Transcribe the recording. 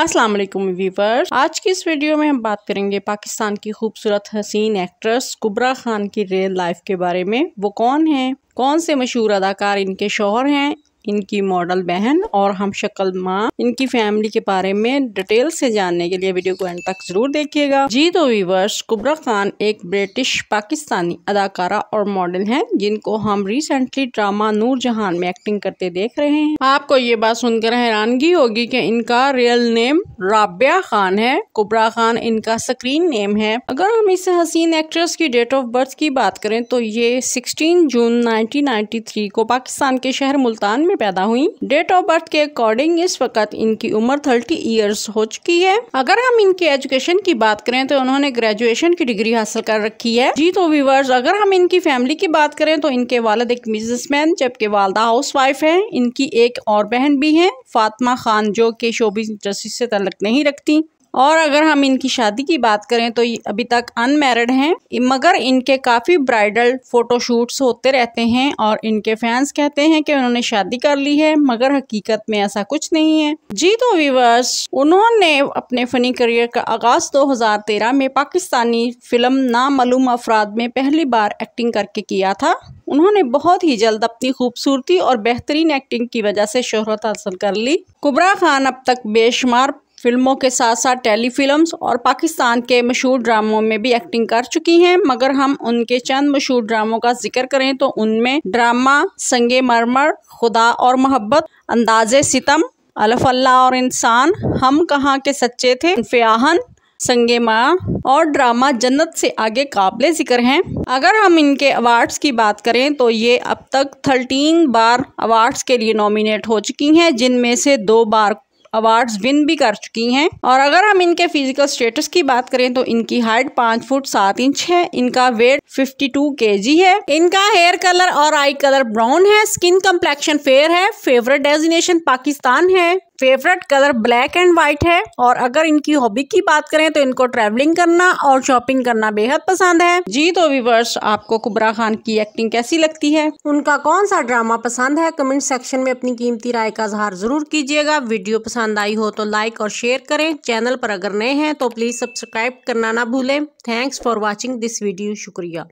अस्सलाम वालेकुम वीवर्स आज की इस वीडियो में हम बात करेंगे पाकिस्तान की खूबसूरत हसीन एक्ट्रेस कुबरा खान की रियल लाइफ के बारे में वो कौन है कौन से मशहूर अदाकार इनके शोहर हैं इनकी मॉडल बहन और हम शक्ल माँ इनकी फैमिली के बारे में डिटेल से जानने के लिए वीडियो को एंड तक जरूर देखिएगा जी तो वीवर्स कुबरा खान एक ब्रिटिश पाकिस्तानी अदाकारा और मॉडल हैं जिनको हम रिसेंटली ड्रामा नूर जहान में एक्टिंग करते देख रहे हैं आपको ये बात सुनकर हैरानगी होगी की इनका रियल नेम राबिया खान है कुबरा खान इनका स्क्रीन नेम है अगर हम इस हसीन एक्ट्रेस की डेट ऑफ बर्थ की बात करें तो ये सिक्सटीन जून नाइनटीन को पाकिस्तान के शहर मुल्तान में में पैदा हुई डेट ऑफ बर्थ के अकॉर्डिंग इस वक्त इनकी उम्र थर्टी ईयर्स हो चुकी है अगर हम इनकी एजुकेशन की बात करें तो उन्होंने ग्रेजुएशन की डिग्री हासिल कर रखी है जी तो व्यूवर्स अगर हम इनकी फैमिली की बात करें तो इनके वालद एक बिजनेसमैन जबकि वालदा हाउस वाइफ है इनकी एक और बहन भी है फातिमा खान जो कि शोबिस इंडस्ट्री से तलक नहीं रखती और अगर हम इनकी शादी की बात करें तो अभी तक अनमेरिड हैं मगर इनके काफ़ी ब्राइडल फ़ोटोशूट्स होते रहते हैं और इनके फैंस कहते हैं कि उन्होंने शादी कर ली है मगर हकीकत में ऐसा कुछ नहीं है जी तो विवर्स उन्होंने अपने फ़नी करियर का आगाज़ 2013 में पाकिस्तानी फिल्म नामूम अफराद में पहली बार एक्टिंग करके किया था उन्होंने बहुत ही जल्द अपनी खूबसूरती और बेहतरीन एक्टिंग की वजह से शोहरत हासिल कर ली कुबरा खान अब तक बेशुमार फिल्मों के साथ साथ टेलीफिल्म्स और पाकिस्तान के मशहूर ड्रामों में भी एक्टिंग कर चुकी हैं मगर हम उनके चंद मशहूर ड्रामों का जिक्र करें तो उनमें ड्रामा संगे मरमर खुदा और मोहब्बत अंदाज सितम अलफ अल्लाह और इंसान हम कहाँ के सच्चे थे फ्याहन संगे माँ और ड्रामा जन्नत से आगे काबिल जिक्र हैं अगर हम इनके अवार्ड्स की बात करें तो ये अब तक थर्टीन बार अवार्ड्स के लिए नॉमिनेट हो चुकी हैं जिनमें से दो बार अवार्ड्स विन भी कर चुकी हैं और अगर हम इनके फिजिकल स्टेटस की बात करें तो इनकी हाइट पांच फुट सात इंच है इनका वेट 52 टू है इनका हेयर कलर और आई कलर ब्राउन है स्किन कम्प्लेक्शन फेयर है फेवरेट डेजिनेशन पाकिस्तान है favourite colour black and white है और अगर इनकी हॉबी की बात करें तो इनको ट्रैवलिंग करना और शॉपिंग करना बेहद पसंद है जी तो विवर्स आपको कुबरा खान की एक्टिंग कैसी लगती है उनका कौन सा ड्रामा पसंद है कमेंट सेक्शन में अपनी कीमती राय का इजहार जरूर कीजिएगा वीडियो पसंद आई हो तो लाइक और शेयर करें चैनल पर अगर नए हैं तो प्लीज सब्सक्राइब करना ना भूलें thanks for watching this video शुक्रिया